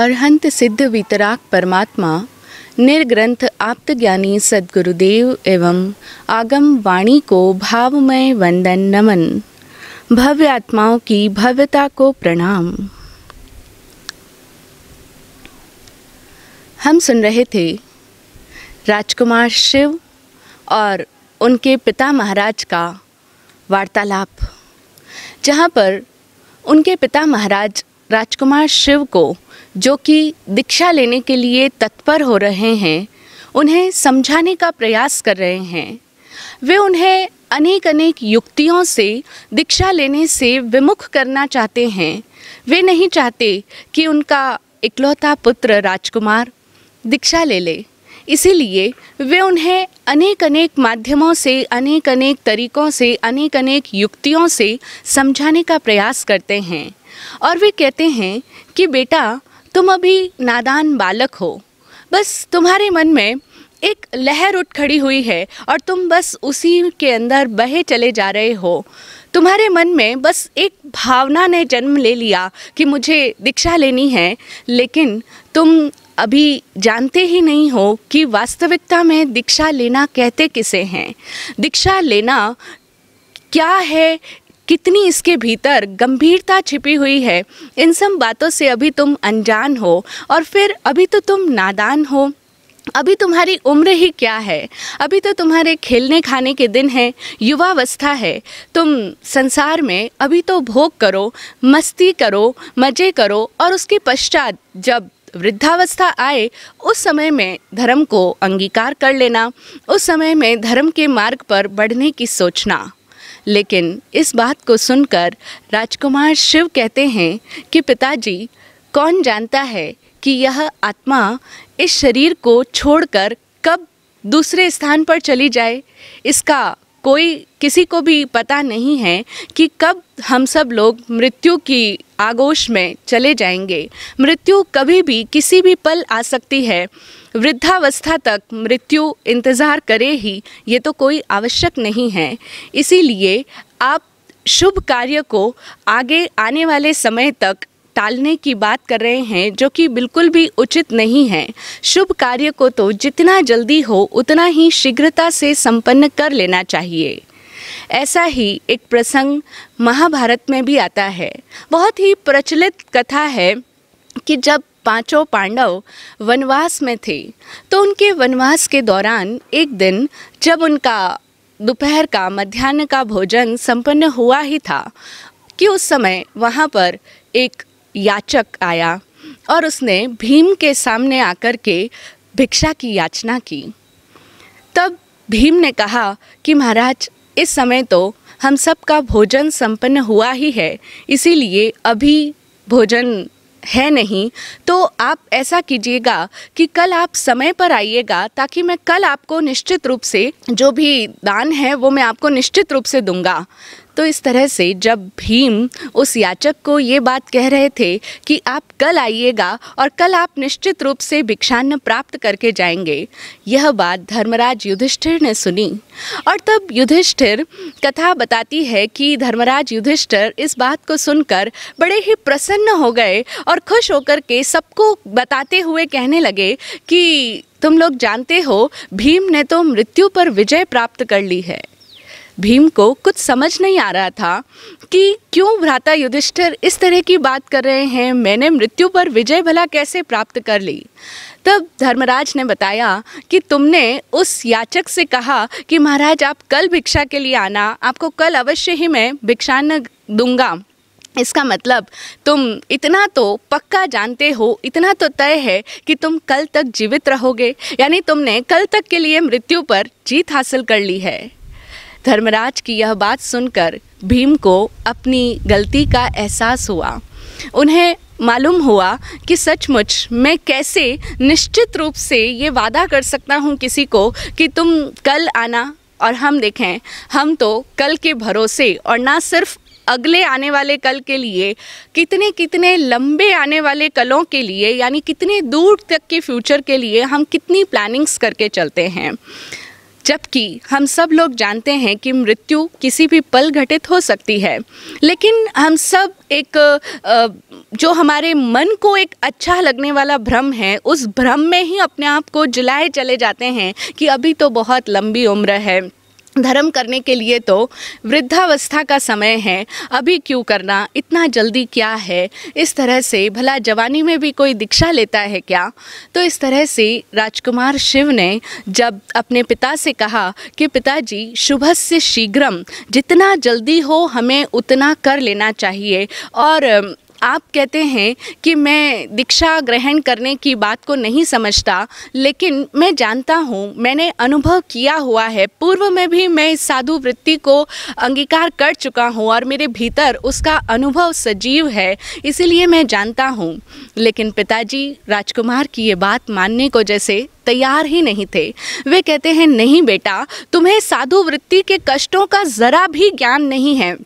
अरहंत सिद्ध वितराग परमात्मा निर्ग्रंथ आप्त ज्ञानी सदगुरुदेव एवं आगम वाणी को भावमय वंदन नमन भव्य आत्माओं की भव्यता को प्रणाम हम सुन रहे थे राजकुमार शिव और उनके पिता महाराज का वार्तालाप जहाँ पर उनके पिता महाराज राजकुमार शिव को जो कि दीक्षा लेने के लिए तत्पर हो रहे हैं उन्हें समझाने का प्रयास कर रहे हैं वे उन्हें अनेक अनेक युक्तियों से दीक्षा लेने से विमुख करना चाहते हैं वे नहीं चाहते कि उनका इकलौता पुत्र राजकुमार दीक्षा ले ले इसीलिए वे उन्हें अनेक अनेक माध्यमों से अनेक अनेक तरीकों से अनेक अनेक युक्तियों से समझाने का प्रयास करते हैं और वे कहते हैं कि बेटा तुम अभी नादान बालक हो बस तुम्हारे मन में एक लहर उठ खड़ी हुई है और तुम बस उसी के अंदर बहे चले जा रहे हो तुम्हारे मन में बस एक भावना ने जन्म ले लिया कि मुझे दीक्षा लेनी है लेकिन तुम अभी जानते ही नहीं हो कि वास्तविकता में दीक्षा लेना कहते किसे हैं दीक्षा लेना क्या है कितनी इसके भीतर गंभीरता छिपी हुई है इन सब बातों से अभी तुम अनजान हो और फिर अभी तो तुम नादान हो अभी तुम्हारी उम्र ही क्या है अभी तो तुम्हारे खेलने खाने के दिन हैं युवावस्था है तुम संसार में अभी तो भोग करो मस्ती करो मज़े करो और उसके पश्चात जब वृद्धावस्था आए उस समय में धर्म को अंगीकार कर लेना उस समय में धर्म के मार्ग पर बढ़ने की सोचना लेकिन इस बात को सुनकर राजकुमार शिव कहते हैं कि पिताजी कौन जानता है कि यह आत्मा इस शरीर को छोड़कर कब दूसरे स्थान पर चली जाए इसका कोई किसी को भी पता नहीं है कि कब हम सब लोग मृत्यु की आगोश में चले जाएंगे मृत्यु कभी भी किसी भी पल आ सकती है वृद्धावस्था तक मृत्यु इंतज़ार करे ही ये तो कोई आवश्यक नहीं है इसीलिए आप शुभ कार्य को आगे आने वाले समय तक टालने की बात कर रहे हैं जो कि बिल्कुल भी उचित नहीं है शुभ कार्य को तो जितना जल्दी हो उतना ही शीघ्रता से संपन्न कर लेना चाहिए ऐसा ही एक प्रसंग महाभारत में भी आता है बहुत ही प्रचलित कथा है कि जब पांचों पांडव वनवास में थे तो उनके वनवास के दौरान एक दिन जब उनका दोपहर का मध्यान्ह का भोजन संपन्न हुआ ही था कि उस समय वहाँ पर एक याचक आया और उसने भीम के सामने आकर के भिक्षा की याचना की तब भीम ने कहा कि महाराज इस समय तो हम सब का भोजन संपन्न हुआ ही है इसीलिए अभी भोजन है नहीं तो आप ऐसा कीजिएगा कि कल आप समय पर आइएगा ताकि मैं कल आपको निश्चित रूप से जो भी दान है वो मैं आपको निश्चित रूप से दूंगा तो इस तरह से जब भीम उस याचक को ये बात कह रहे थे कि आप कल आइएगा और कल आप निश्चित रूप से भिक्षान्न प्राप्त करके जाएंगे यह बात धर्मराज युधिष्ठिर ने सुनी और तब युधिष्ठिर कथा बताती है कि धर्मराज युधिष्ठिर इस बात को सुनकर बड़े ही प्रसन्न हो गए और खुश होकर के सबको बताते हुए कहने लगे कि तुम लोग जानते हो भीम ने तो मृत्यु पर विजय प्राप्त कर ली है भीम को कुछ समझ नहीं आ रहा था कि क्यों भ्राता युधिष्ठिर इस तरह की बात कर रहे हैं मैंने मृत्यु पर विजय भला कैसे प्राप्त कर ली तब धर्मराज ने बताया कि तुमने उस याचक से कहा कि महाराज आप कल भिक्षा के लिए आना आपको कल अवश्य ही मैं भिक्षान्न दूंगा इसका मतलब तुम इतना तो पक्का जानते हो इतना तो तय है कि तुम कल तक जीवित रहोगे यानी तुमने कल तक के लिए मृत्यु पर जीत हासिल कर ली है धर्मराज की यह बात सुनकर भीम को अपनी गलती का एहसास हुआ उन्हें मालूम हुआ कि सचमुच मैं कैसे निश्चित रूप से ये वादा कर सकता हूँ किसी को कि तुम कल आना और हम देखें हम तो कल के भरोसे और ना सिर्फ अगले आने वाले कल के लिए कितने कितने लंबे आने वाले कलों के लिए यानी कितने दूर तक के फ्यूचर के लिए हम कितनी प्लानिंग्स करके चलते हैं जबकि हम सब लोग जानते हैं कि मृत्यु किसी भी पल घटित हो सकती है लेकिन हम सब एक जो हमारे मन को एक अच्छा लगने वाला भ्रम है उस भ्रम में ही अपने आप को जलाए चले जाते हैं कि अभी तो बहुत लंबी उम्र है धर्म करने के लिए तो वृद्धावस्था का समय है अभी क्यों करना इतना जल्दी क्या है इस तरह से भला जवानी में भी कोई दीक्षा लेता है क्या तो इस तरह से राजकुमार शिव ने जब अपने पिता से कहा कि पिताजी शुभ से शीघ्रम जितना जल्दी हो हमें उतना कर लेना चाहिए और आप कहते हैं कि मैं दीक्षा ग्रहण करने की बात को नहीं समझता लेकिन मैं जानता हूँ मैंने अनुभव किया हुआ है पूर्व में भी मैं इस साधु वृत्ति को अंगीकार कर चुका हूँ और मेरे भीतर उसका अनुभव सजीव है इसीलिए मैं जानता हूँ लेकिन पिताजी राजकुमार की ये बात मानने को जैसे तैयार ही नहीं थे वे कहते हैं नहीं बेटा तुम्हें साधु वृत्ति के कष्टों का ज़रा भी ज्ञान नहीं है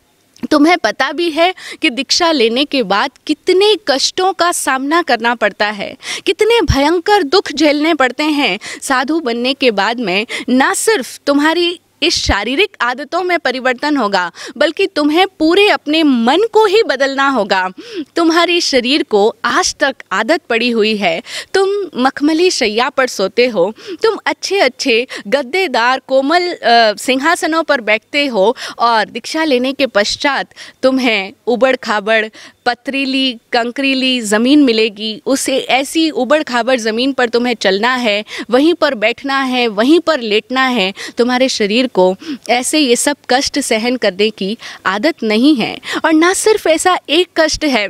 तुम्हें पता भी है कि दीक्षा लेने के बाद कितने कष्टों का सामना करना पड़ता है कितने भयंकर दुख झेलने पड़ते हैं साधु बनने के बाद में ना सिर्फ तुम्हारी इस शारीरिक आदतों में परिवर्तन होगा बल्कि तुम्हें पूरे अपने मन को ही बदलना होगा तुम्हारी शरीर को आज तक आदत पड़ी हुई है तुम मखमली शैया पर सोते हो तुम अच्छे अच्छे गद्देदार कोमल सिंहासनों पर बैठते हो और दीक्षा लेने के पश्चात तुम्हें उबड़ खाबड़ पथरीली कंकरीली ज़मीन मिलेगी उसे ऐसी उबड़ खाबड़ ज़मीन पर तुम्हें चलना है वहीं पर बैठना है वहीं पर लेटना है तुम्हारे शरीर को ऐसे ये सब कष्ट सहन करने की आदत नहीं है और ना सिर्फ ऐसा एक कष्ट है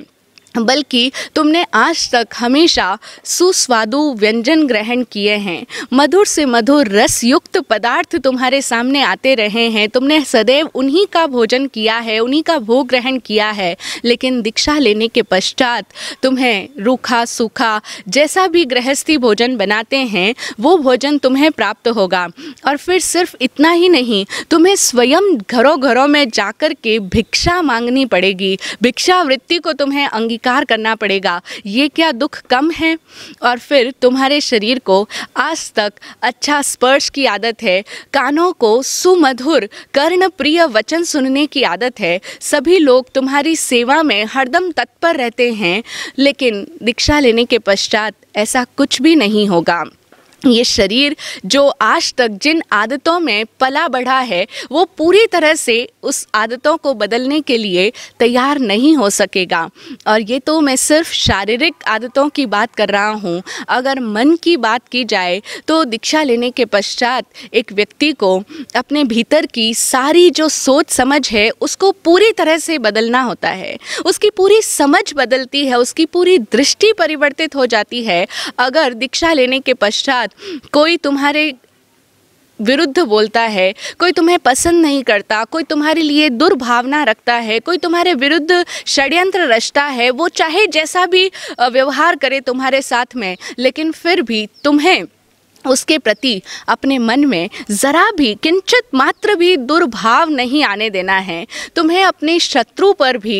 बल्कि तुमने आज तक हमेशा सुस्वादु व्यंजन ग्रहण किए हैं मधुर से मधुर रस युक्त पदार्थ तुम्हारे सामने आते रहे हैं तुमने सदैव उन्हीं का भोजन किया है उन्हीं का भोग ग्रहण किया है लेकिन दीक्षा लेने के पश्चात तुम्हें रूखा सूखा जैसा भी गृहस्थी भोजन बनाते हैं वो भोजन तुम्हें प्राप्त होगा और फिर सिर्फ इतना ही नहीं तुम्हें स्वयं घरों घरों में जाकर के भिक्षा मांगनी पड़ेगी भिक्षावृत्ति को तुम्हें अंगीकार स्वीकार करना पड़ेगा ये क्या दुख कम है और फिर तुम्हारे शरीर को आज तक अच्छा स्पर्श की आदत है कानों को सुमधुर कर्ण प्रिय वचन सुनने की आदत है सभी लोग तुम्हारी सेवा में हरदम तत्पर रहते हैं लेकिन दीक्षा लेने के पश्चात ऐसा कुछ भी नहीं होगा ये शरीर जो आज तक जिन आदतों में पला बढ़ा है वो पूरी तरह से उस आदतों को बदलने के लिए तैयार नहीं हो सकेगा और ये तो मैं सिर्फ शारीरिक आदतों की बात कर रहा हूँ अगर मन की बात की जाए तो दीक्षा लेने के पश्चात एक व्यक्ति को अपने भीतर की सारी जो सोच समझ है उसको पूरी तरह से बदलना होता है उसकी पूरी समझ बदलती है उसकी पूरी दृष्टि परिवर्तित हो जाती है अगर दीक्षा लेने के पश्चात साथ कोई तुम्हारे विरुद्ध बोलता है कोई तुम्हें पसंद नहीं करता कोई तुम्हारे लिए दुर्भावना रखता है कोई तुम्हारे विरुद्ध षड्यंत्र रचता है वो चाहे जैसा भी व्यवहार करे तुम्हारे साथ में लेकिन फिर भी तुम्हें उसके प्रति अपने मन में ज़रा भी किंचित मात्र भी दुर्भाव नहीं आने देना है तुम्हें अपने शत्रु पर भी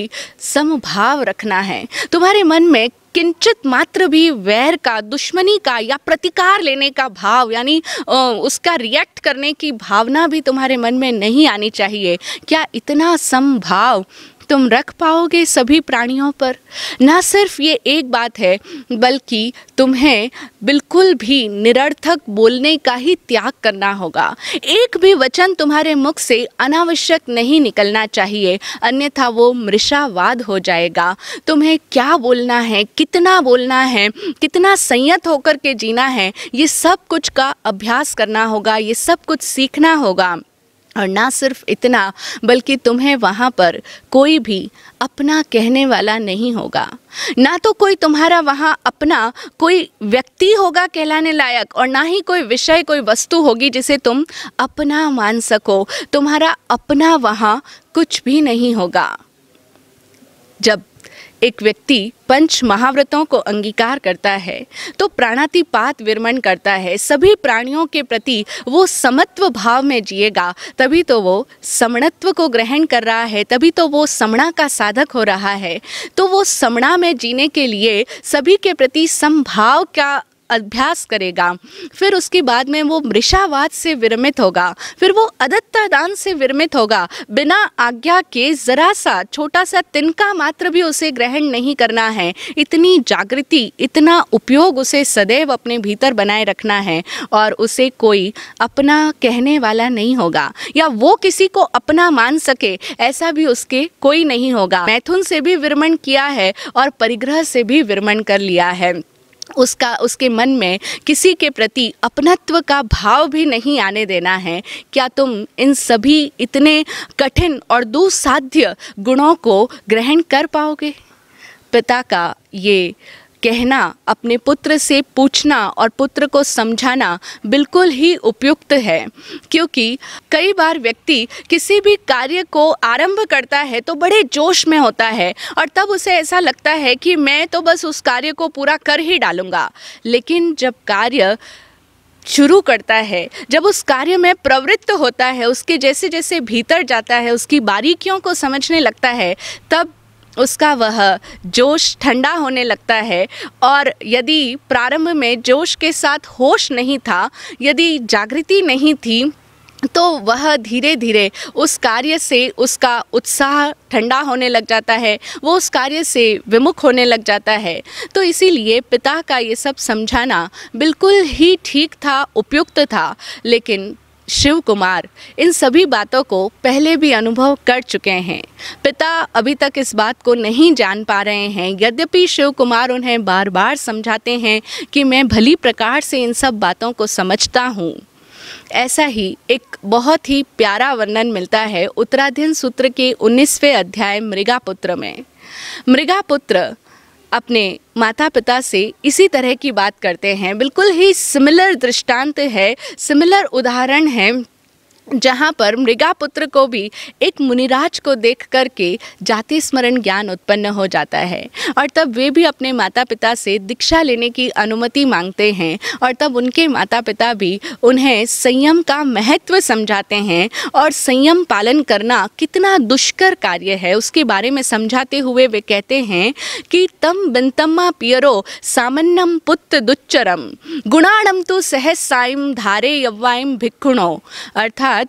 समभाव रखना है तुम्हारे मन में किंचित मात्र भी वैर का दुश्मनी का या प्रतिकार लेने का भाव यानी उसका रिएक्ट करने की भावना भी तुम्हारे मन में नहीं आनी चाहिए क्या इतना समभाव तुम रख पाओगे सभी प्राणियों पर ना सिर्फ ये एक बात है बल्कि तुम्हें बिल्कुल भी निरर्थक बोलने का ही त्याग करना होगा एक भी वचन तुम्हारे मुख से अनावश्यक नहीं निकलना चाहिए अन्यथा वो मृषावाद हो जाएगा तुम्हें क्या बोलना है कितना बोलना है कितना संयत होकर के जीना है ये सब कुछ का अभ्यास करना होगा ये सब कुछ सीखना होगा और ना सिर्फ इतना बल्कि तुम्हें वहाँ पर कोई भी अपना कहने वाला नहीं होगा ना तो कोई तुम्हारा वहाँ अपना कोई व्यक्ति होगा कहलाने लायक और ना ही कोई विषय कोई वस्तु होगी जिसे तुम अपना मान सको तुम्हारा अपना वहाँ कुछ भी नहीं होगा जब एक व्यक्ति पंच महाव्रतों को अंगीकार करता है तो प्राणातिपात विरमण करता है सभी प्राणियों के प्रति वो समत्व भाव में जिएगा तभी तो वो समणत्व को ग्रहण कर रहा है तभी तो वो समणा का साधक हो रहा है तो वो समणा में जीने के लिए सभी के प्रति समभाव का अभ्यास करेगा फिर उसके बाद में वो मृषावाद से विरमित होगा फिर वो अदत्ता दान से विरमित होगा बिना आज्ञा के ज़रा सा छोटा सा तिनका मात्र भी उसे ग्रहण नहीं करना है इतनी जागृति इतना उपयोग उसे सदैव अपने भीतर बनाए रखना है और उसे कोई अपना कहने वाला नहीं होगा या वो किसी को अपना मान सके ऐसा भी उसके कोई नहीं होगा मैथुन से भी विरमण किया है और परिग्रह से भी विरमण कर लिया है उसका उसके मन में किसी के प्रति अपनत्व का भाव भी नहीं आने देना है क्या तुम इन सभी इतने कठिन और दुसाध्य गुणों को ग्रहण कर पाओगे पिता का ये कहना अपने पुत्र से पूछना और पुत्र को समझाना बिल्कुल ही उपयुक्त है क्योंकि कई बार व्यक्ति किसी भी कार्य को आरंभ करता है तो बड़े जोश में होता है और तब उसे ऐसा लगता है कि मैं तो बस उस कार्य को पूरा कर ही डालूँगा लेकिन जब कार्य शुरू करता है जब उस कार्य में प्रवृत्त होता है उसके जैसे जैसे भीतर जाता है उसकी बारीकियों को समझने लगता है तब उसका वह जोश ठंडा होने लगता है और यदि प्रारंभ में जोश के साथ होश नहीं था यदि जागृति नहीं थी तो वह धीरे धीरे उस कार्य से उसका उत्साह ठंडा होने लग जाता है वो उस कार्य से विमुख होने लग जाता है तो इसीलिए पिता का ये सब समझाना बिल्कुल ही ठीक था उपयुक्त था लेकिन शिव कुमार इन सभी बातों को पहले भी अनुभव कर चुके हैं पिता अभी तक इस बात को नहीं जान पा रहे हैं यद्यपि शिव कुमार उन्हें बार बार समझाते हैं कि मैं भली प्रकार से इन सब बातों को समझता हूँ ऐसा ही एक बहुत ही प्यारा वर्णन मिलता है उत्तराधीन सूत्र के 19वें अध्याय मृगापुत्र में मृगापुत्र अपने माता पिता से इसी तरह की बात करते हैं बिल्कुल ही सिमिलर दृष्टांत है सिमिलर उदाहरण है जहाँ पर मृगापुत्र को भी एक मुनिराज को देख करके जाति स्मरण ज्ञान उत्पन्न हो जाता है और तब वे भी अपने माता पिता से दीक्षा लेने की अनुमति मांगते हैं और तब उनके माता पिता भी उन्हें संयम का महत्व समझाते हैं और संयम पालन करना कितना दुष्कर कार्य है उसके बारे में समझाते हुए वे कहते हैं कि तम बिन्तम्मा पियरो सामन्यम पुत्र दुच्चरम गुणाणम तो सहसाइम धारे यव्वाइम भिक्षुणो अर्थात बाद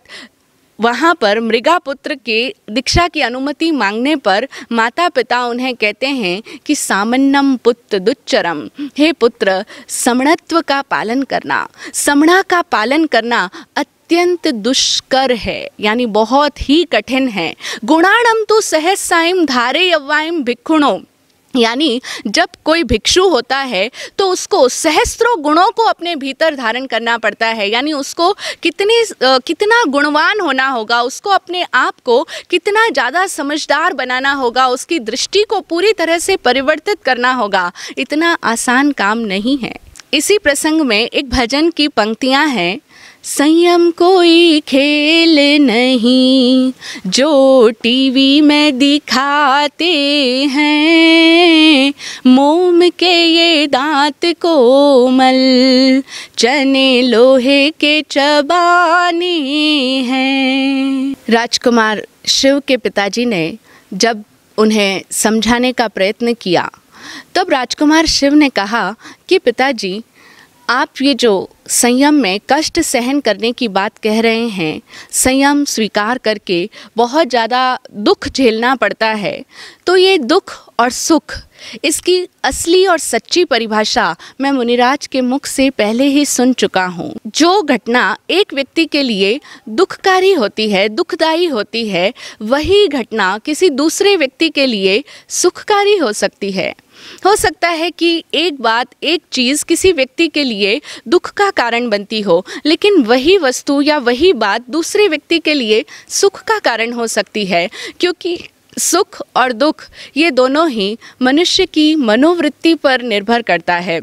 वहाँ पर मृगापुत्र के दीक्षा की अनुमति मांगने पर माता पिता उन्हें कहते हैं कि सामन्नम पुत्र दुच्चरम हे पुत्र समणत्व का पालन करना समणा का पालन करना अत्यंत दुष्कर है यानी बहुत ही कठिन है गुणाणम तो सहसाइम धारे यव्वाइम भिक्खुणों यानी जब कोई भिक्षु होता है तो उसको सहस्त्रों गुणों को अपने भीतर धारण करना पड़ता है यानी उसको कितने कितना गुणवान होना होगा उसको अपने आप को कितना ज़्यादा समझदार बनाना होगा उसकी दृष्टि को पूरी तरह से परिवर्तित करना होगा इतना आसान काम नहीं है इसी प्रसंग में एक भजन की पंक्तियाँ हैं संयम कोई खेल नहीं जो टीवी में दिखाते हैं मोम के ये दांत कोमल चने लोहे के चबाने हैं राजकुमार शिव के पिताजी ने जब उन्हें समझाने का प्रयत्न किया तब राजकुमार शिव ने कहा कि पिताजी आप ये जो संयम में कष्ट सहन करने की बात कह रहे हैं संयम स्वीकार करके बहुत ज़्यादा दुख झेलना पड़ता है तो ये दुख और सुख इसकी असली और सच्ची परिभाषा मैं मुनिराज के मुख से पहले ही सुन चुका हूँ जो घटना एक व्यक्ति के लिए दुखकारी होती है दुखदायी होती है वही घटना किसी दूसरे व्यक्ति के लिए सुखकारी हो सकती है हो सकता है कि एक बात एक चीज़ किसी व्यक्ति के लिए दुख का कारण बनती हो लेकिन वही वस्तु या वही बात दूसरे व्यक्ति के लिए सुख का कारण हो सकती है क्योंकि सुख और दुख ये दोनों ही मनुष्य की मनोवृत्ति पर निर्भर करता है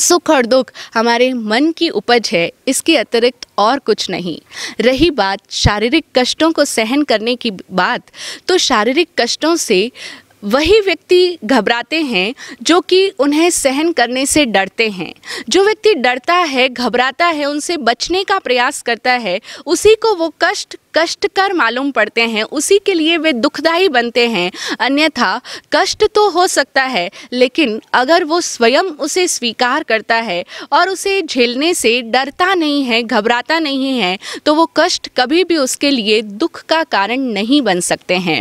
सुख और दुख हमारे मन की उपज है इसके अतिरिक्त और कुछ नहीं रही बात शारीरिक कष्टों को सहन करने की बात तो शारीरिक कष्टों से वही व्यक्ति घबराते हैं जो कि उन्हें सहन करने से डरते हैं जो व्यक्ति डरता है घबराता है उनसे बचने का प्रयास करता है उसी को वो कष्ट कष्टकर मालूम पड़ते हैं उसी के लिए वे दुखदायी बनते हैं अन्यथा कष्ट तो हो सकता है लेकिन अगर वो स्वयं उसे स्वीकार करता है और उसे झेलने से डरता नहीं है घबराता नहीं है तो वो कष्ट कभी भी उसके लिए दुख का कारण नहीं बन सकते हैं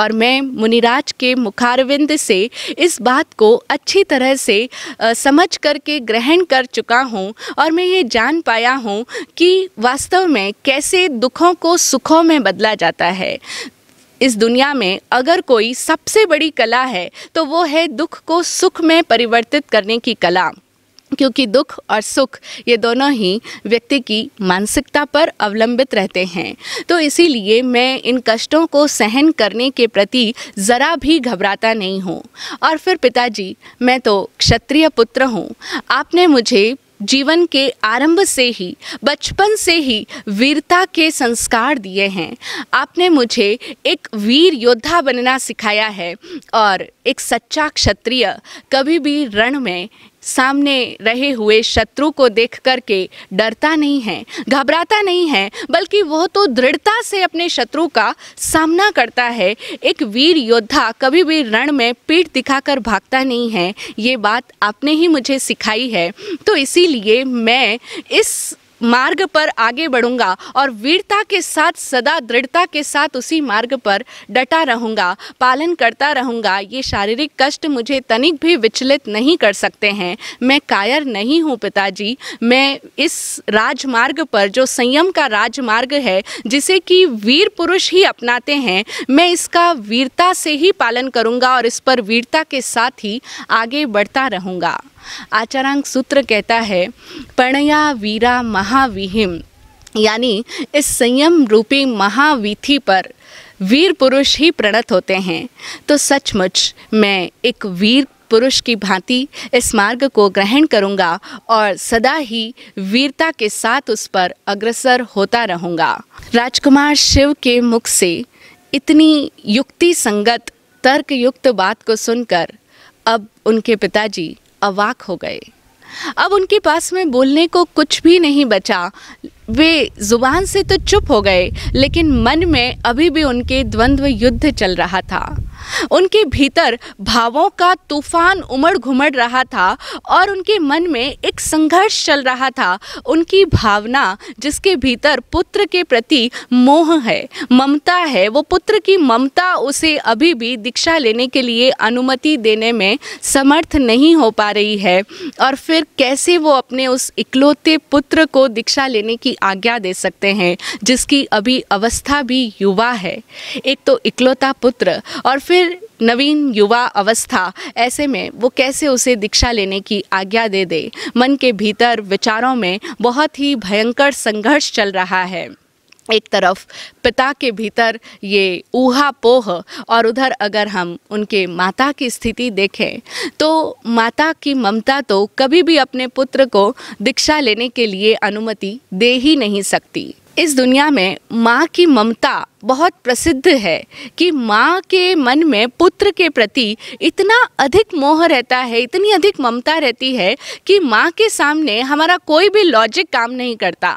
और मैं मुनिराज के मुखारविंद से इस बात को अच्छी तरह से समझ करके ग्रहण कर चुका हूँ और मैं ये जान पाया हूँ कि वास्तव में कैसे दुखों को सुखों में बदला जाता है इस दुनिया में अगर कोई सबसे बड़ी कला है तो वो है दुख को सुख में परिवर्तित करने की कला क्योंकि दुख और सुख ये दोनों ही व्यक्ति की मानसिकता पर अवलंबित रहते हैं तो इसीलिए मैं इन कष्टों को सहन करने के प्रति ज़रा भी घबराता नहीं हूँ और फिर पिताजी मैं तो क्षत्रिय पुत्र हूँ आपने मुझे जीवन के आरंभ से ही बचपन से ही वीरता के संस्कार दिए हैं आपने मुझे एक वीर योद्धा बनना सिखाया है और एक सच्चा क्षत्रिय कभी भी रण में सामने रहे हुए शत्रु को देख करके डरता नहीं है घबराता नहीं है बल्कि वह तो दृढ़ता से अपने शत्रु का सामना करता है एक वीर योद्धा कभी भी रण में पीठ दिखाकर भागता नहीं है ये बात आपने ही मुझे सिखाई है तो इसीलिए मैं इस मार्ग पर आगे बढ़ूंगा और वीरता के साथ सदा दृढ़ता के साथ उसी मार्ग पर डटा रहूंगा पालन करता रहूंगा ये शारीरिक कष्ट मुझे तनिक भी विचलित नहीं कर सकते हैं मैं कायर नहीं हूँ पिताजी मैं इस राजमार्ग पर जो संयम का राजमार्ग है जिसे कि वीर पुरुष ही अपनाते हैं मैं इसका वीरता से ही पालन करूँगा और इस पर वीरता के साथ ही आगे बढ़ता रहूँगा आचारांक सूत्र कहता है पणया वीरा महाविहिम यानी इस संयम रूपी महावीथी पर वीर पुरुष ही प्रणत होते हैं तो सचमुच मैं एक वीर पुरुष की भांति इस मार्ग को ग्रहण करूंगा और सदा ही वीरता के साथ उस पर अग्रसर होता रहूंगा राजकुमार शिव के मुख से इतनी युक्ति संगत तर्कयुक्त बात को सुनकर अब उनके पिताजी अवाक हो गए अब उनके पास में बोलने को कुछ भी नहीं बचा वे जुबान से तो चुप हो गए लेकिन मन में अभी भी उनके द्वंद्व युद्ध चल रहा था उनके भीतर भावों का तूफान उमड़ घुमड़ रहा था और उनके मन में एक संघर्ष चल रहा था उनकी भावना जिसके भीतर पुत्र के प्रति मोह है ममता है वो पुत्र की ममता उसे अभी भी दीक्षा लेने के लिए अनुमति देने में समर्थ नहीं हो पा रही है और फिर कैसे वो अपने उस इकलौते पुत्र को दीक्षा लेने की आज्ञा दे सकते हैं जिसकी अभी अवस्था भी युवा है एक तो इकलौता पुत्र और फिर फिर नवीन युवा अवस्था ऐसे में वो कैसे उसे दीक्षा लेने की आज्ञा दे दे मन के भीतर विचारों में बहुत ही भयंकर संघर्ष चल रहा है एक तरफ पिता के भीतर ये ऊहा पोह और उधर अगर हम उनके माता की स्थिति देखें तो माता की ममता तो कभी भी अपने पुत्र को दीक्षा लेने के लिए अनुमति दे ही नहीं सकती इस दुनिया में माँ की ममता बहुत प्रसिद्ध है कि माँ के मन में पुत्र के प्रति इतना अधिक मोह रहता है इतनी अधिक ममता रहती है कि माँ के सामने हमारा कोई भी लॉजिक काम नहीं करता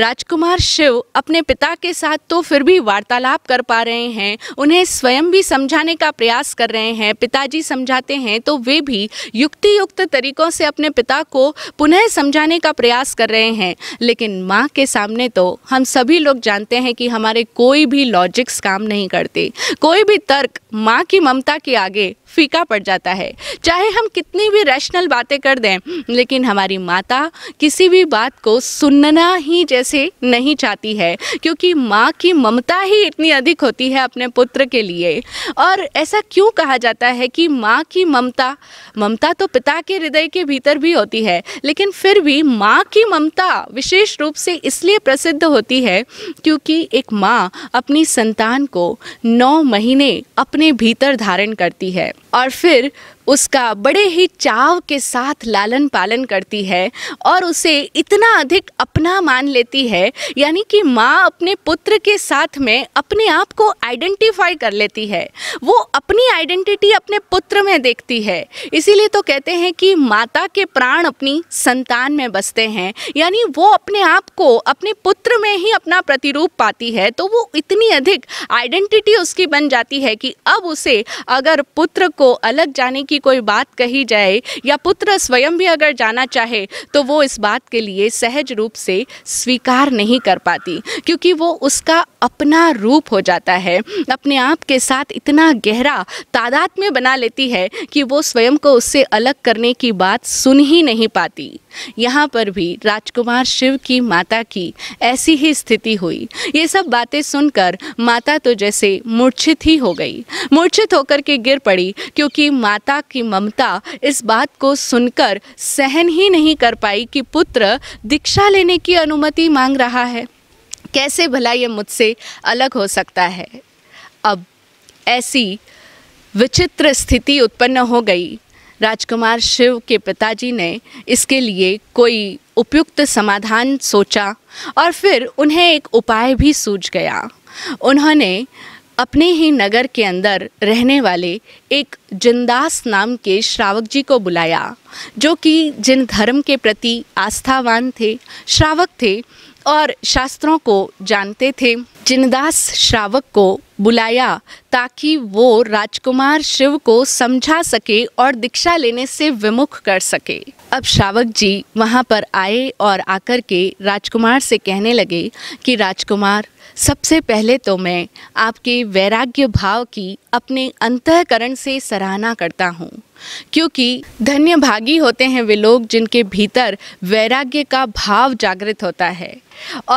राजकुमार शिव अपने पिता के साथ तो फिर भी वार्तालाप कर पा रहे हैं उन्हें स्वयं भी समझाने का प्रयास कर रहे हैं पिताजी समझाते हैं तो वे भी युक्ति युक्त तरीकों से अपने पिता को पुनः समझाने का प्रयास कर रहे हैं लेकिन माँ के सामने तो हम सभी लोग जानते हैं कि हमारे कोई भी भी लॉजिक्स काम नहीं करते कोई भी तर्क माँ की ममता के आगे फीका पड़ जाता है चाहे हम कितनी भी रैशनल बातें कर दें लेकिन हमारी माता किसी भी बात को सुनना ही जैसे नहीं चाहती है क्योंकि माँ की ममता ही इतनी अधिक होती है अपने पुत्र के लिए और ऐसा क्यों कहा जाता है कि माँ की ममता ममता तो पिता के हृदय के भीतर भी होती है लेकिन फिर भी माँ की ममता विशेष रूप से इसलिए प्रसिद्ध होती है क्योंकि एक माँ अपनी संतान को नौ महीने अपने भीतर धारण करती है और फिर उसका बड़े ही चाव के साथ लालन पालन करती है और उसे इतना अधिक अपना मान लेती है यानी कि माँ अपने पुत्र के साथ में अपने आप को आइडेंटिफाई कर लेती है वो अपनी आइडेंटिटी अपने पुत्र में देखती है इसीलिए तो कहते हैं कि माता के प्राण अपनी संतान में बसते हैं यानी वो अपने आप को अपने पुत्र में ही अपना प्रतिरूप पाती है तो वो इतनी अधिक आइडेंटिटी उसकी बन जाती है कि अब उसे अगर पुत्र को अलग जाने की की कोई बात कही जाए या पुत्र स्वयं भी अगर जाना चाहे तो वो इस बात के लिए सहज रूप से स्वीकार नहीं कर पाती क्योंकि वो उसका अपना रूप हो जाता है अपने आप के साथ इतना गहरा तादाद में बना लेती है कि वो स्वयं को उससे अलग करने की बात सुन ही नहीं पाती यहाँ पर भी राजकुमार शिव की माता की ऐसी ही स्थिति हुई ये सब बातें सुनकर माता तो जैसे मूर्छित ही हो गई मूर्छित होकर के गिर पड़ी क्योंकि माता की ममता इस बात को सुनकर सहन ही नहीं कर पाई कि पुत्र दीक्षा लेने की अनुमति मांग रहा है कैसे भला ये मुझसे अलग हो सकता है अब ऐसी विचित्र स्थिति उत्पन्न हो गई राजकुमार शिव के पिताजी ने इसके लिए कोई उपयुक्त समाधान सोचा और फिर उन्हें एक उपाय भी सूझ गया उन्होंने अपने ही नगर के अंदर रहने वाले एक जिंदास नाम के श्रावक जी को बुलाया जो कि जिन धर्म के प्रति आस्थावान थे श्रावक थे और शास्त्रों को जानते थे जिनदास श्रावक को बुलाया ताकि वो राजकुमार शिव को समझा सके और दीक्षा लेने से विमुख कर सके अब श्रावक जी वहाँ पर आए और आकर के राजकुमार से कहने लगे कि राजकुमार सबसे पहले तो मैं आपके वैराग्य भाव की अपने अंतकरण से सराहना करता हूँ क्योंकि धन्य भागी होते हैं वे लोग जिनके भीतर वैराग्य का भाव जागृत होता है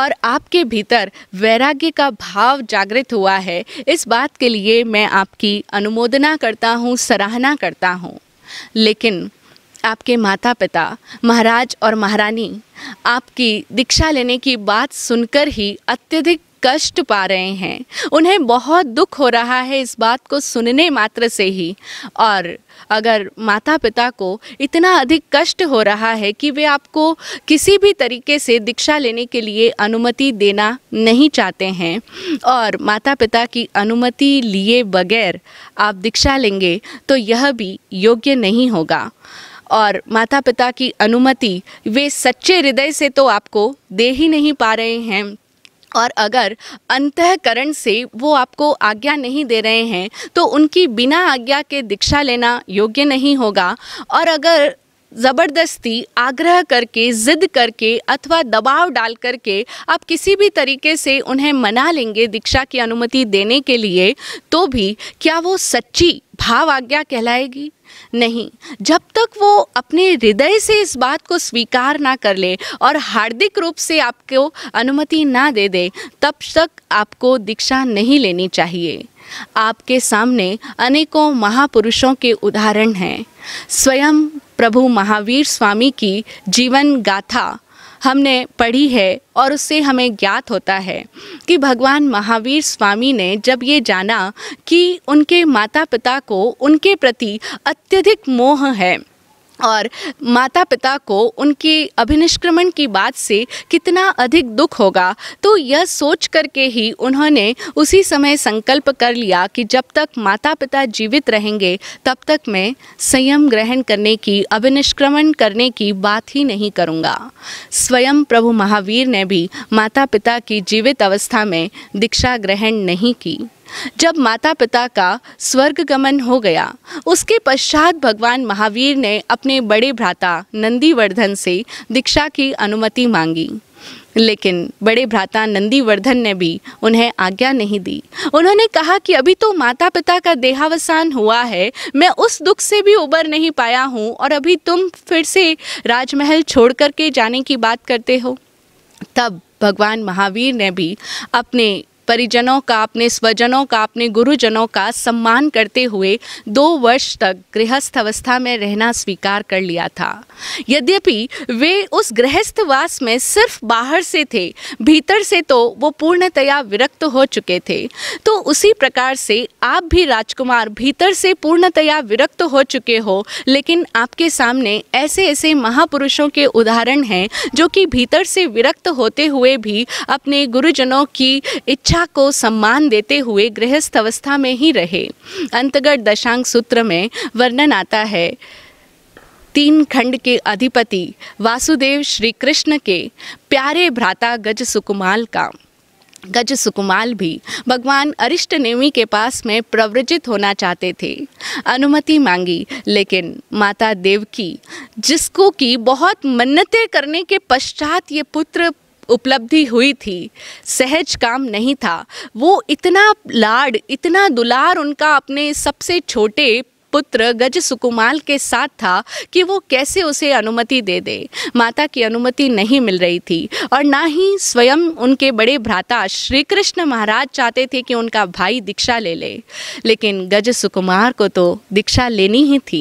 और आपके भीतर वैराग्य का भाव जागृत हुआ है इस बात के लिए मैं आपकी अनुमोदना करता हूँ सराहना करता हूँ लेकिन आपके माता पिता महाराज और महारानी आपकी दीक्षा लेने की बात सुनकर ही अत्यधिक कष्ट पा रहे हैं उन्हें बहुत दुख हो रहा है इस बात को सुनने मात्र से ही और अगर माता पिता को इतना अधिक कष्ट हो रहा है कि वे आपको किसी भी तरीके से दीक्षा लेने के लिए अनुमति देना नहीं चाहते हैं और माता पिता की अनुमति लिए बगैर आप दीक्षा लेंगे तो यह भी योग्य नहीं होगा और माता पिता की अनुमति वे सच्चे हृदय से तो आपको दे ही नहीं पा रहे हैं और अगर अंतकरण से वो आपको आज्ञा नहीं दे रहे हैं तो उनकी बिना आज्ञा के दीक्षा लेना योग्य नहीं होगा और अगर ज़बरदस्ती आग्रह करके ज़िद करके अथवा दबाव डाल करके आप किसी भी तरीके से उन्हें मना लेंगे दीक्षा की अनुमति देने के लिए तो भी क्या वो सच्ची भाव आज्ञा कहलाएगी नहीं जब तक वो अपने हृदय से इस बात को स्वीकार ना कर ले और हार्दिक रूप से आपको अनुमति ना दे दे तब तक आपको दीक्षा नहीं लेनी चाहिए आपके सामने अनेकों महापुरुषों के उदाहरण हैं स्वयं प्रभु महावीर स्वामी की जीवन गाथा हमने पढ़ी है और उससे हमें ज्ञात होता है कि भगवान महावीर स्वामी ने जब ये जाना कि उनके माता पिता को उनके प्रति अत्यधिक मोह है और माता पिता को उनके अभिनिष्क्रमण की बात से कितना अधिक दुख होगा तो यह सोच करके ही उन्होंने उसी समय संकल्प कर लिया कि जब तक माता पिता जीवित रहेंगे तब तक मैं संयम ग्रहण करने की अभिनिष्क्रमण करने की बात ही नहीं करूँगा स्वयं प्रभु महावीर ने भी माता पिता की जीवित अवस्था में दीक्षा ग्रहण नहीं की जब माता पिता का स्वर्ग गमन हो गया उसके पश्चात भगवान महावीर ने अपने बड़े भ्राता नंदीवर्धन से दीक्षा की अनुमति मांगी लेकिन बड़े भ्राता नंदीवर्धन ने भी उन्हें आज्ञा नहीं दी उन्होंने कहा कि अभी तो माता पिता का देहावसान हुआ है मैं उस दुख से भी उबर नहीं पाया हूँ और अभी तुम फिर से राजमहल छोड़ करके जाने की बात करते हो तब भगवान महावीर ने भी अपने परिजनों का अपने स्वजनों का अपने गुरुजनों का सम्मान करते हुए दो वर्ष तक गृहस्थ अवस्था में रहना स्वीकार कर लिया था यद्यपि वे उस गृहस्थवास में सिर्फ बाहर से थे भीतर से तो वो पूर्णतया विरक्त हो चुके थे तो उसी प्रकार से आप भी राजकुमार भीतर से पूर्णतया विरक्त हो चुके हो लेकिन आपके सामने ऐसे ऐसे महापुरुषों के उदाहरण हैं जो कि भीतर से विरक्त होते हुए भी अपने गुरुजनों की इच्छा शिक्षा को सम्मान देते हुए गृहस्थ अवस्था में ही रहे अंतगढ़ दशांग सूत्र में वर्णन आता है तीन खंड के अधिपति वासुदेव श्री कृष्ण के प्यारे भ्राता गज सुकुमाल का गज सुकुमाल भी भगवान अरिष्ट नेमी के पास में प्रव्रजित होना चाहते थे अनुमति मांगी लेकिन माता देवकी जिसको की बहुत मन्नतें करने के पश्चात ये पुत्र उपलब्धि हुई थी सहज काम नहीं था वो इतना लाड इतना दुलार उनका अपने सबसे छोटे पुत्र गज सुकुमाल के साथ था कि वो कैसे उसे अनुमति दे दे माता की अनुमति नहीं मिल रही थी और ना ही स्वयं उनके बड़े भ्राता श्री कृष्ण महाराज चाहते थे कि उनका भाई दीक्षा ले ले लेकिन गज सुकुमार को तो दीक्षा लेनी ही थी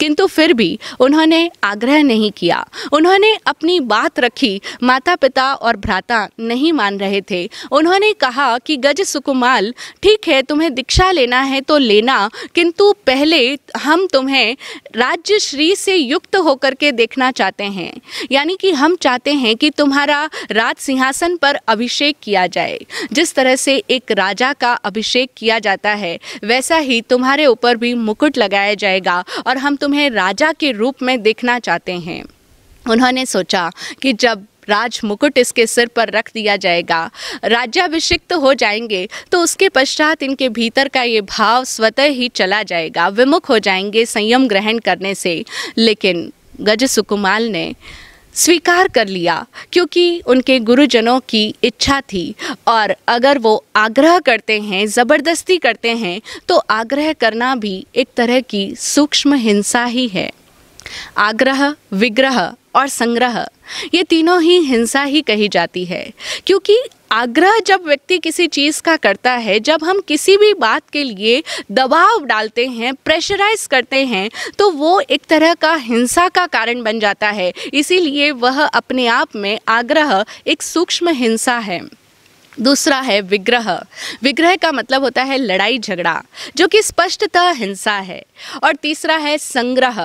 किंतु फिर भी उन्होंने आग्रह नहीं किया उन्होंने अपनी बात रखी माता पिता और भ्राता नहीं मान रहे थे उन्होंने कहा कि गज सुकुमाल ठीक है तुम्हें दीक्षा लेना है तो लेना किंतु पहले हम तुम्हें राज्य श्री से युक्त होकर के देखना चाहते हैं यानी कि हम चाहते हैं कि तुम्हारा राज सिंहासन पर अभिषेक किया जाए जिस तरह से एक राजा का अभिषेक किया जाता है वैसा ही तुम्हारे ऊपर भी मुकुट लगाया जाएगा और हम तुम्हें राजा के रूप में देखना चाहते हैं उन्होंने सोचा कि जब राज मुकुट इसके सिर पर रख दिया जाएगा राज्याभिषिक्त हो जाएंगे तो उसके पश्चात इनके भीतर का ये भाव स्वतः ही चला जाएगा विमुख हो जाएंगे संयम ग्रहण करने से लेकिन गज सुकुमाल ने स्वीकार कर लिया क्योंकि उनके गुरुजनों की इच्छा थी और अगर वो आग्रह करते हैं ज़बरदस्ती करते हैं तो आग्रह करना भी एक तरह की सूक्ष्म हिंसा ही है आग्रह विग्रह और संग्रह ये तीनों ही हिंसा ही कही जाती है क्योंकि आग्रह जब व्यक्ति किसी चीज़ का करता है जब हम किसी भी बात के लिए दबाव डालते हैं प्रेशराइज करते हैं तो वो एक तरह का हिंसा का कारण बन जाता है इसीलिए वह अपने आप में आग्रह एक सूक्ष्म हिंसा है दूसरा है विग्रह विग्रह का मतलब होता है लड़ाई झगड़ा जो कि स्पष्टतः हिंसा है और तीसरा है संग्रह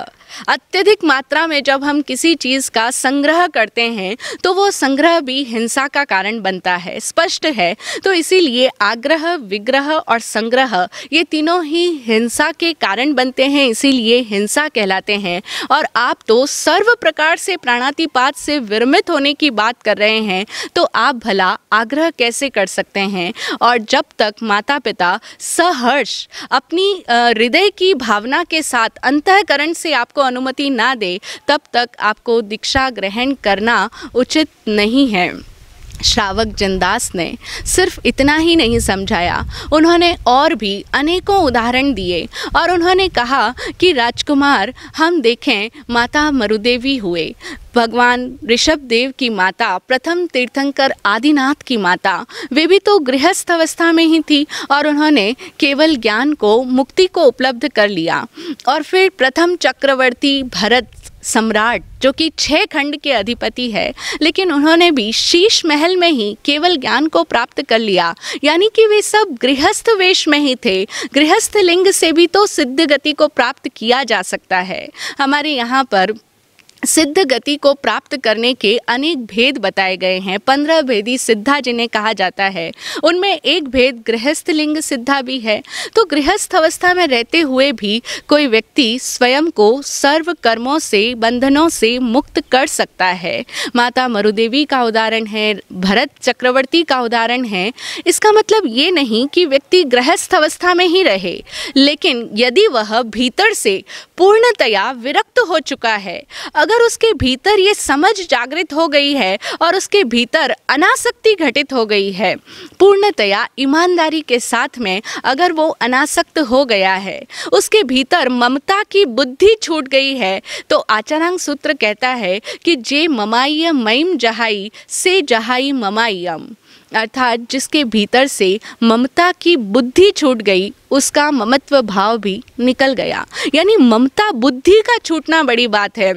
अत्यधिक मात्रा में जब हम किसी चीज़ का संग्रह करते हैं तो वो संग्रह भी हिंसा का कारण बनता है स्पष्ट है तो इसीलिए आग्रह विग्रह और संग्रह ये तीनों ही हिंसा के कारण बनते हैं इसीलिए हिंसा कहलाते हैं और आप तो सर्व प्रकार से प्राणातिपात से विरमित होने की बात कर रहे हैं तो आप भला आग्रह कैसे कर सकते हैं और जब तक माता पिता सहर्ष अपनी हृदय की भावना के साथ अंतकरण से आपको को अनुमति ना दे तब तक आपको दीक्षा ग्रहण करना उचित नहीं है श्रावक जनदास ने सिर्फ इतना ही नहीं समझाया उन्होंने और भी अनेकों उदाहरण दिए और उन्होंने कहा कि राजकुमार हम देखें माता मरुदेवी हुए भगवान ऋषभ देव की माता प्रथम तीर्थंकर आदिनाथ की माता वे भी तो गृहस्थ अवस्था में ही थी और उन्होंने केवल ज्ञान को मुक्ति को उपलब्ध कर लिया और फिर प्रथम चक्रवर्ती भरत सम्राट जो कि छः खंड के अधिपति है लेकिन उन्होंने भी शीश महल में ही केवल ज्ञान को प्राप्त कर लिया यानी कि वे सब गृहस्थ वेश में ही थे गृहस्थ लिंग से भी तो सिद्ध गति को प्राप्त किया जा सकता है हमारे यहाँ पर सिद्ध गति को प्राप्त करने के अनेक भेद बताए गए हैं पंद्रह भेदी सिद्धा जिन्हें कहा जाता है उनमें एक भेद गृहस्थ लिंग सिद्धा भी है तो गृहस्थ अवस्था में रहते हुए भी कोई व्यक्ति स्वयं को सर्व कर्मों से बंधनों से मुक्त कर सकता है माता मरुदेवी का उदाहरण है भरत चक्रवर्ती का उदाहरण है इसका मतलब ये नहीं कि व्यक्ति गृहस्थ अवस्था में ही रहे लेकिन यदि वह भीतर से पूर्णतया विरक्त हो चुका है अगर अगर उसके भीतर ये समझ जागृत हो गई है और उसके भीतर अनासक्ति घटित हो गई है पूर्णतया ईमानदारी के साथ में अगर वो अनासक्त हो गया है उसके भीतर ममता की बुद्धि छूट गई है तो आचारांग सूत्र कहता है कि जे ममाय मईम जहाई से जहाई ममायम अर्थात जिसके भीतर से ममता की बुद्धि छूट गई उसका ममत्व भाव भी निकल गया यानी ममता बुद्धि का छूटना बड़ी बात है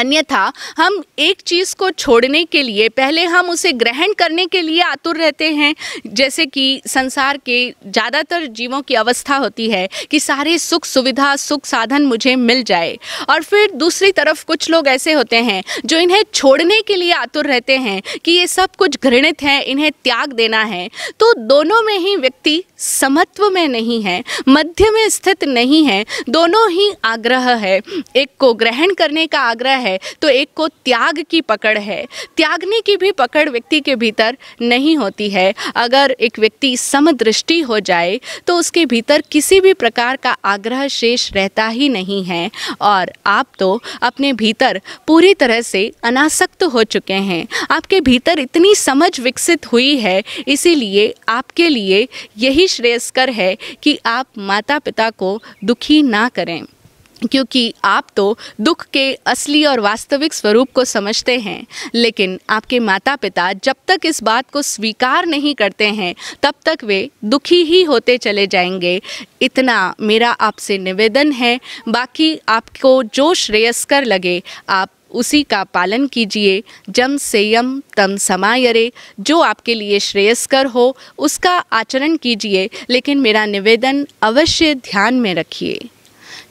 अन्यथा हम एक चीज़ को छोड़ने के लिए पहले हम उसे ग्रहण करने के लिए आतुर रहते हैं जैसे कि संसार के ज़्यादातर जीवों की अवस्था होती है कि सारे सुख सुविधा सुख साधन मुझे मिल जाए और फिर दूसरी तरफ कुछ लोग ऐसे होते हैं जो इन्हें छोड़ने के लिए आतुर रहते हैं कि ये सब कुछ घृणित है इन्हें त्याग देना है तो दोनों में ही व्यक्ति समत्व में नहीं है मध्य में स्थित नहीं है दोनों ही आग्रह है एक को ग्रहण करने का आग्रह है है तो एक को त्याग की पकड़ है त्यागने की भी पकड़ व्यक्ति के भीतर नहीं होती है अगर एक व्यक्ति समदृष्टि हो जाए तो उसके भीतर किसी भी प्रकार का आग्रह शेष रहता ही नहीं है और आप तो अपने भीतर पूरी तरह से अनासक्त हो चुके हैं आपके भीतर इतनी समझ विकसित हुई है इसीलिए आपके लिए यही श्रेयस्कर है कि आप माता पिता को दुखी ना करें क्योंकि आप तो दुख के असली और वास्तविक स्वरूप को समझते हैं लेकिन आपके माता पिता जब तक इस बात को स्वीकार नहीं करते हैं तब तक वे दुखी ही होते चले जाएंगे इतना मेरा आपसे निवेदन है बाकी आपको जो श्रेयस्कर लगे आप उसी का पालन कीजिए जम से यम तम समायरे जो आपके लिए श्रेयस्कर हो उसका आचरण कीजिए लेकिन मेरा निवेदन अवश्य ध्यान में रखिए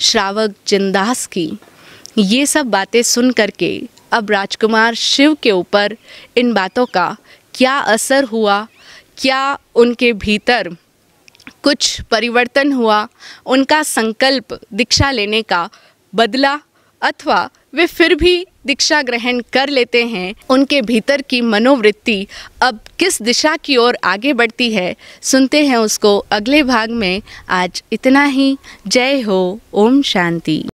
श्रावक जिंदास की ये सब बातें सुन करके अब राजकुमार शिव के ऊपर इन बातों का क्या असर हुआ क्या उनके भीतर कुछ परिवर्तन हुआ उनका संकल्प दीक्षा लेने का बदला अथवा वे फिर भी दीक्षा ग्रहण कर लेते हैं उनके भीतर की मनोवृत्ति अब किस दिशा की ओर आगे बढ़ती है सुनते हैं उसको अगले भाग में आज इतना ही जय हो ओम शांति